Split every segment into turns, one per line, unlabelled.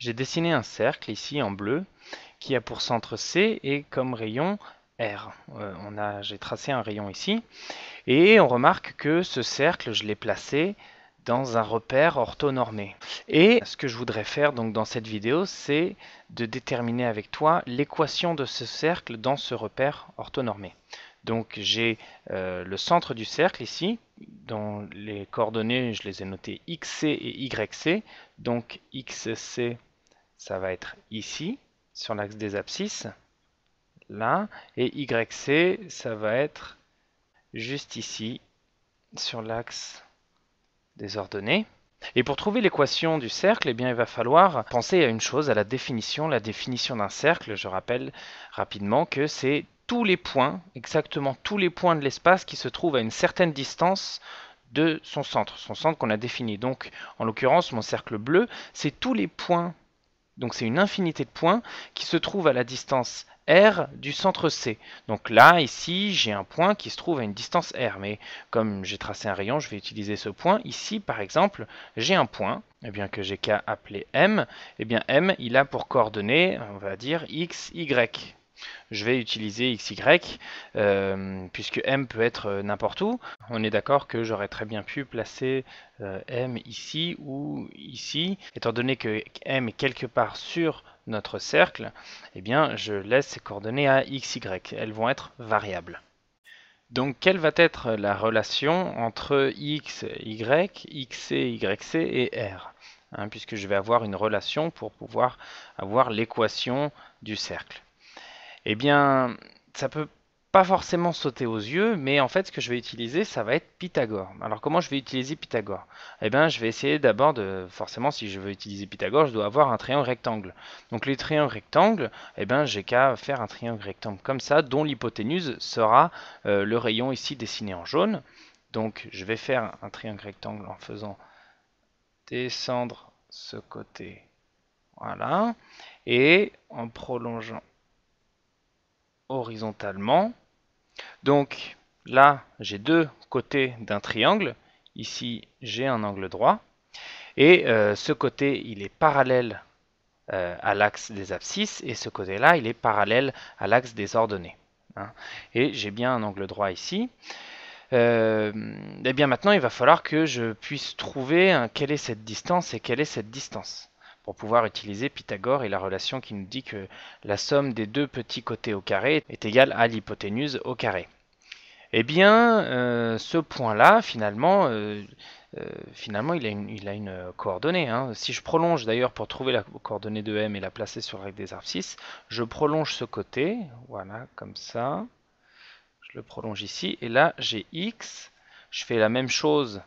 J'ai dessiné un cercle ici en bleu qui a pour centre C et comme rayon R. Euh, j'ai tracé un rayon ici et on remarque que ce cercle, je l'ai placé dans un repère orthonormé. Et ce que je voudrais faire donc dans cette vidéo, c'est de déterminer avec toi l'équation de ce cercle dans ce repère orthonormé. Donc j'ai euh, le centre du cercle ici, dont les coordonnées, je les ai notées xc et yc. Donc xc ça va être ici, sur l'axe des abscisses, là, et YC, ça va être juste ici, sur l'axe des ordonnées. Et pour trouver l'équation du cercle, eh bien, il va falloir penser à une chose, à la définition. La définition d'un cercle, je rappelle rapidement que c'est tous les points, exactement tous les points de l'espace qui se trouvent à une certaine distance de son centre, son centre qu'on a défini. Donc, en l'occurrence, mon cercle bleu, c'est tous les points donc c'est une infinité de points qui se trouve à la distance R du centre C. Donc là, ici, j'ai un point qui se trouve à une distance R. Mais comme j'ai tracé un rayon, je vais utiliser ce point. Ici, par exemple, j'ai un point eh bien, que j'ai qu'à appeler M. Et eh bien, M, il a pour coordonnées, on va dire, X, Y je vais utiliser XY, euh, puisque M peut être euh, n'importe où. On est d'accord que j'aurais très bien pu placer euh, M ici ou ici. Étant donné que M est quelque part sur notre cercle, eh bien, je laisse ces coordonnées à x, y. Elles vont être variables. Donc, quelle va être la relation entre X, Y, XC, YC et R hein, Puisque je vais avoir une relation pour pouvoir avoir l'équation du cercle eh bien, ça peut pas forcément sauter aux yeux, mais en fait, ce que je vais utiliser, ça va être Pythagore. Alors, comment je vais utiliser Pythagore Eh bien, je vais essayer d'abord de... Forcément, si je veux utiliser Pythagore, je dois avoir un triangle rectangle. Donc, le triangle rectangle eh bien, j'ai qu'à faire un triangle rectangle comme ça, dont l'hypoténuse sera euh, le rayon ici dessiné en jaune. Donc, je vais faire un triangle rectangle en faisant descendre ce côté. Voilà. Et en prolongeant horizontalement. Donc là, j'ai deux côtés d'un triangle. Ici, j'ai un angle droit. Et euh, ce côté, il est parallèle euh, à l'axe des abscisses. Et ce côté-là, il est parallèle à l'axe des ordonnées. Hein. Et j'ai bien un angle droit ici. et euh, eh bien maintenant, il va falloir que je puisse trouver quelle est cette distance et quelle est cette distance pour pouvoir utiliser Pythagore et la relation qui nous dit que la somme des deux petits côtés au carré est égale à l'hypoténuse au carré. Eh bien, euh, ce point-là, finalement, euh, euh, finalement, il a une, il a une coordonnée. Hein. Si je prolonge d'ailleurs pour trouver la coordonnée de m et la placer sur la règle des arbres je prolonge ce côté, voilà, comme ça. Je le prolonge ici, et là, j'ai x. Je fais la même chose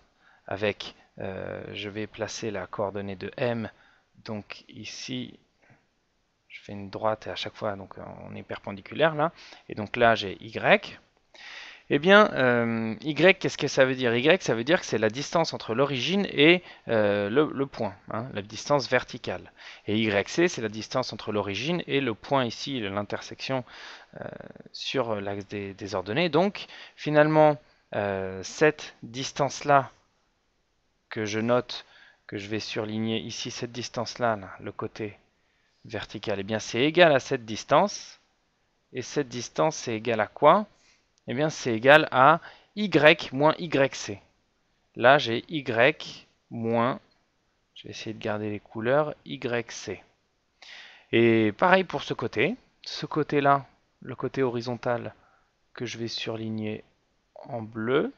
avec, je vais placer la coordonnée de m donc ici, je fais une droite et à chaque fois, donc euh, on est perpendiculaire là. Et donc là, j'ai Y. et eh bien, euh, Y, qu'est-ce que ça veut dire Y, ça veut dire que c'est la distance entre l'origine et euh, le, point, hein, la distance verticale. Et YC, c'est la distance entre l'origine et le point ici, l'intersection sur l'axe des, des, ordonnées. Donc, finalement, cette distance-là que je note que je vais surligner ici cette distance-là, le côté vertical, et eh bien c'est égal à cette distance. Et cette distance, c'est égal à quoi Et eh bien c'est égal à y moins yc. Là, j'ai y moins, je vais essayer de garder les couleurs, yc. Et pareil pour ce côté. Ce côté-là, le côté horizontal que je vais surligner en bleu,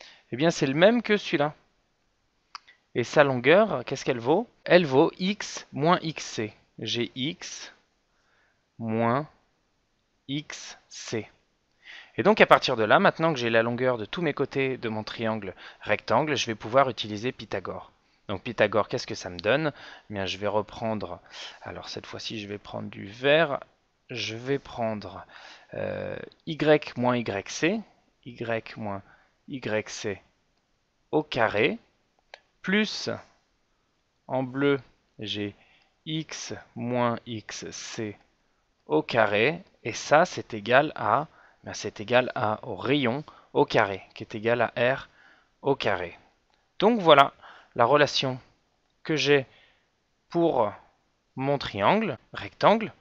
et eh bien c'est le même que celui-là. Et sa longueur, qu'est-ce qu'elle vaut Elle vaut x moins xc. J'ai x moins xc. Et donc à partir de là, maintenant que j'ai la longueur de tous mes côtés de mon triangle rectangle, je vais pouvoir utiliser Pythagore. Donc Pythagore, qu'est-ce que ça me donne eh Je vais reprendre, alors cette fois-ci je vais prendre du vert, je vais prendre euh, y moins yc, y moins yc au carré, plus en bleu j'ai x moins xc au carré et ça c'est égal à ben, c'est égal à au rayon au carré qui est égal à r au carré. Donc voilà la relation que j'ai pour mon triangle rectangle.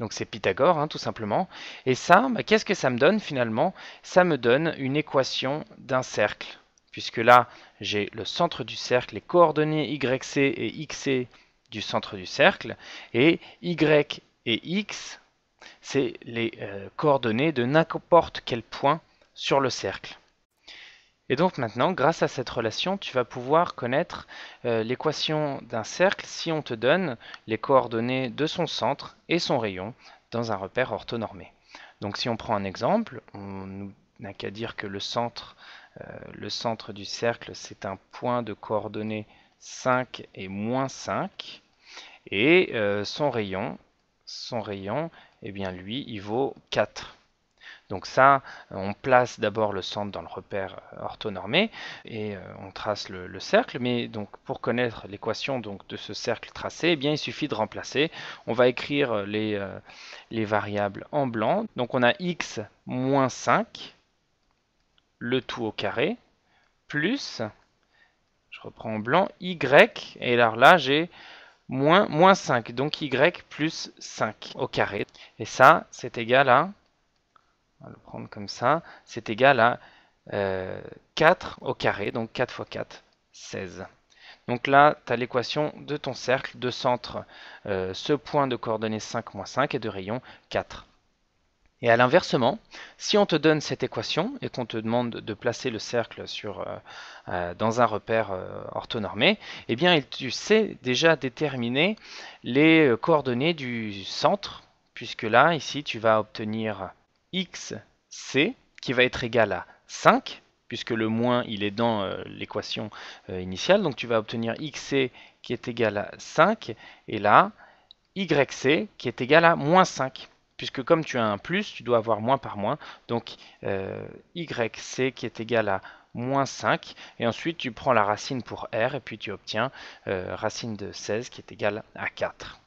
Donc c'est Pythagore, hein, tout simplement. Et ça, ben, qu'est-ce que ça me donne finalement Ça me donne une équation d'un cercle puisque là, j'ai le centre du cercle, les coordonnées YC et XC du centre du cercle, et Y et X, c'est les euh, coordonnées de n'importe quel point sur le cercle. Et donc maintenant, grâce à cette relation, tu vas pouvoir connaître euh, l'équation d'un cercle si on te donne les coordonnées de son centre et son rayon dans un repère orthonormé. Donc si on prend un exemple, on n'a qu'à dire que le centre euh, le centre du cercle, c'est un point de coordonnées 5 et moins 5. Et euh, son rayon, son rayon, eh bien lui, il vaut 4. Donc ça, on place d'abord le centre dans le repère orthonormé et euh, on trace le, cercle. Mais donc pour connaître l'équation de ce cercle tracé, eh bien il suffit de remplacer. On va écrire les, les variables en blanc. Donc on a x moins 5 le tout au carré, plus, je reprends en blanc, y, et alors là j'ai moins, 5, donc y plus 5 au carré. Et ça, c'est égal à, on va le prendre comme ça, c'est égal à 4 euh, au carré, donc 4 fois 4, 16. Donc là, tu as l'équation de ton cercle, de centre, euh, ce point de coordonnées 5 moins 5 et de rayon 4. Et à l'inversement, si on te donne cette équation et qu'on te demande de placer le cercle sur, euh, euh, dans un repère euh, orthonormé, eh bien tu sais déjà déterminer les coordonnées du centre, puisque là, ici, tu vas obtenir xc qui va être égal à 5, puisque le moins il est dans l'équation initiale, donc tu vas obtenir xc qui est égal à 5, et là, yc qui est égal à moins 5 puisque comme tu as un plus, tu dois avoir moins par moins. Donc euh, YC qui est égal à moins 5, et ensuite tu prends la racine pour R, et puis tu obtiens euh, racine de 16 qui est égal à 4.